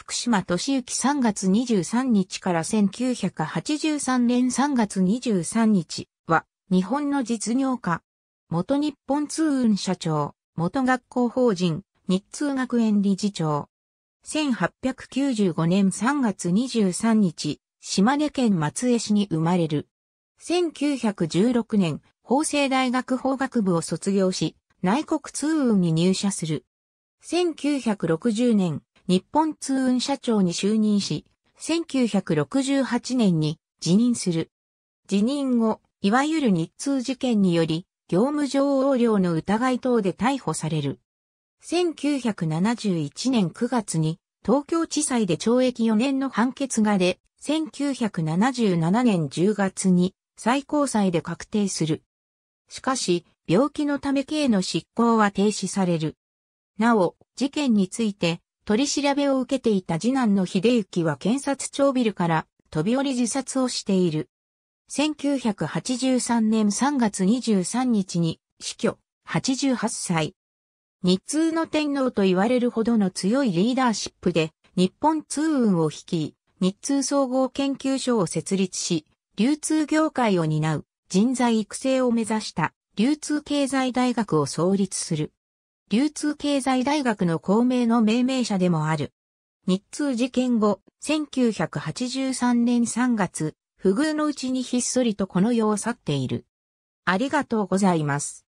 福島敏行3月23日から1983年3月23日は、日本の実業家、元日本通運社長、元学校法人、日通学園理事長。1895年3月23日、島根県松江市に生まれる。1916年、法政大学法学部を卒業し、内国通運に入社する。1960年、日本通運社長に就任し、1968年に辞任する。辞任後、いわゆる日通事件により、業務上横領の疑い等で逮捕される。1971年9月に東京地裁で懲役4年の判決が出、1977年10月に最高裁で確定する。しかし、病気のため刑の執行は停止される。なお、事件について取り調べを受けていた次男の秀行は検察庁ビルから飛び降り自殺をしている。1983年3月23日に死去、88歳。日通の天皇と言われるほどの強いリーダーシップで、日本通運を率い、日通総合研究所を設立し、流通業界を担う人材育成を目指した流通経済大学を創立する。流通経済大学の公明の命名者でもある。日通事件後、1983年3月、不遇のうちにひっそりとこの世を去っている。ありがとうございます。